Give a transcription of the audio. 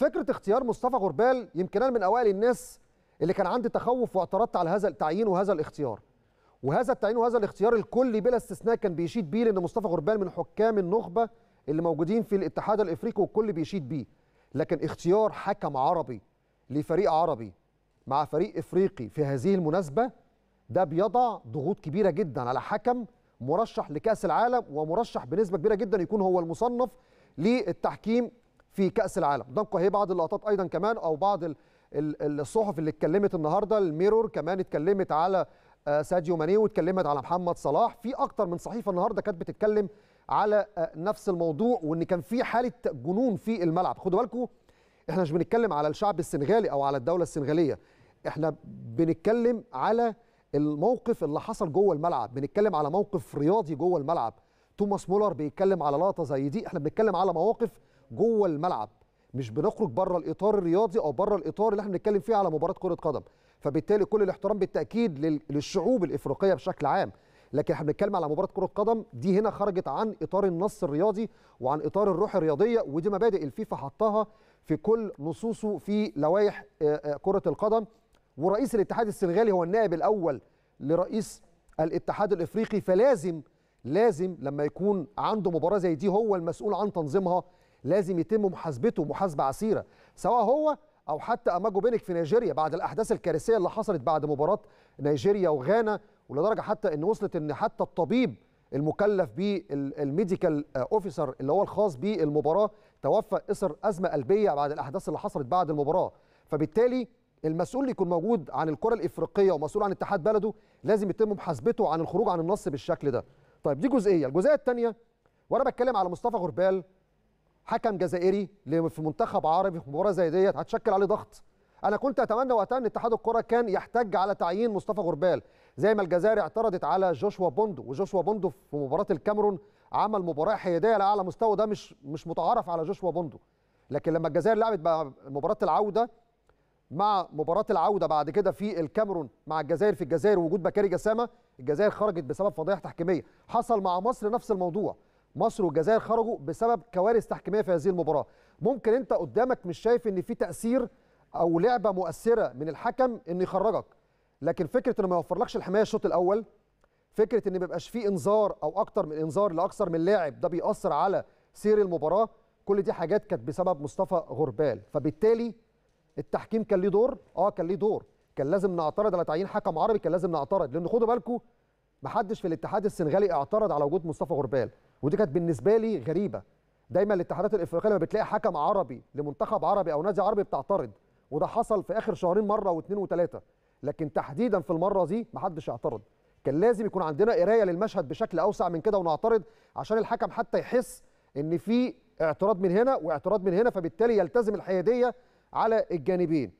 فكره اختيار مصطفى غربال يمكن انا من اوائل الناس اللي كان عندي تخوف واعترضت على هذا التعيين وهذا الاختيار وهذا التعيين وهذا الاختيار الكل بلا استثناء كان بيشيد بيه لان مصطفى غربال من حكام النخبه اللي موجودين في الاتحاد الافريقي والكل بيشيد بيه لكن اختيار حكم عربي لفريق عربي مع فريق افريقي في هذه المناسبه ده بيضع ضغوط كبيره جدا على حكم مرشح لكاس العالم ومرشح بنسبه كبيره جدا يكون هو المصنف للتحكيم في كاس العالم ننقل هي بعض اللقطات ايضا كمان او بعض الصحف اللي اتكلمت النهارده الميرور كمان اتكلمت على آه، ساديو ماني واتكلمت على محمد صلاح في اكتر من صحيفه النهارده كانت بتتكلم على آه، نفس الموضوع وان كان في حاله جنون في الملعب خدوا بالكم احنا مش بنتكلم على الشعب السنغالي او على الدوله السنغاليه احنا بنتكلم على الموقف اللي حصل جوه الملعب بنتكلم على موقف رياضي جوه الملعب توماس مولر بيتكلم على لقطه زي دي احنا بنتكلم على مواقف جوه الملعب مش بنخرج بره الاطار الرياضي او بره الاطار اللي احنا بنتكلم فيه على مباراه كره قدم فبالتالي كل الاحترام بالتاكيد للشعوب الافريقيه بشكل عام لكن احنا بنتكلم على مباراه كره قدم دي هنا خرجت عن اطار النص الرياضي وعن اطار الروح الرياضيه ودي مبادئ الفيفا حطها في كل نصوصه في لوائح كره القدم ورئيس الاتحاد السنغالي هو النائب الاول لرئيس الاتحاد الافريقي فلازم لازم لما يكون عنده مباراه زي دي هو المسؤول عن تنظيمها لازم يتم محاسبته محاسبه عسيره سواء هو او حتى اماجو بينك في نيجيريا بعد الاحداث الكارثيه اللي حصلت بعد مباراه نيجيريا وغانا ولدرجه حتى ان وصلت ان حتى الطبيب المكلف بالميديكال اوفيسر اللي هو الخاص بالمباراه توفى اثر ازمه قلبيه بعد الاحداث اللي حصلت بعد المباراه فبالتالي المسؤول اللي يكون موجود عن الكره الافريقيه ومسؤول عن اتحاد بلده لازم يتم محاسبته عن الخروج عن النص بالشكل ده طيب دي جزئيه الجزئيه الثانيه وانا بتكلم على مصطفى غربال حكم جزائري في منتخب عربي في مباراه زي ديت هتشكل عليه ضغط انا كنت اتمنى وقتها ان اتحاد الكره كان يحتج على تعيين مصطفى غربال زي ما الجزائر اعترضت على جوشوا بوندو وجوشوا بوندو في مباراه الكاميرون عمل مباراه حياديه لاعلى مستوى ده مش مش متعارف على جوشوا بوندو لكن لما الجزائر لعبت مباراه العوده مع مباراه العوده بعد كده في الكاميرون مع الجزائر في الجزائر وجود بكاري جسامه الجزائر خرجت بسبب فضايح تحكيميه حصل مع مصر نفس الموضوع مصر والجزائر خرجوا بسبب كوارث تحكيميه في هذه المباراه ممكن انت قدامك مش شايف ان في تاثير او لعبه مؤثره من الحكم انه يخرجك لكن فكره انه ما يوفرلكش الحمايه الشوط الاول فكره ان ما يبقاش في انذار او اكتر من انذار لاكثر من لاعب ده بيأثر على سير المباراه كل دي حاجات كانت بسبب مصطفى غربال فبالتالي التحكيم كان ليه دور اه كان ليه دور كان لازم نعترض على تعيين حكم عربي كان لازم نعترض لان خدوا بالكم محدش في الاتحاد السنغالي اعترض على وجود مصطفى غربال ودي كانت بالنسبه لي غريبه دايما الاتحادات الافريقيه لما بتلاقي حكم عربي لمنتخب عربي او نادي عربي بتعترض وده حصل في اخر شهرين مره واثنين وثلاثه لكن تحديدا في المره دي محدش اعترض كان لازم يكون عندنا قرايه للمشهد بشكل اوسع من كده ونعترض عشان الحكم حتى يحس ان في اعتراض من هنا واعتراض من هنا فبالتالي يلتزم الحياديه على الجانبين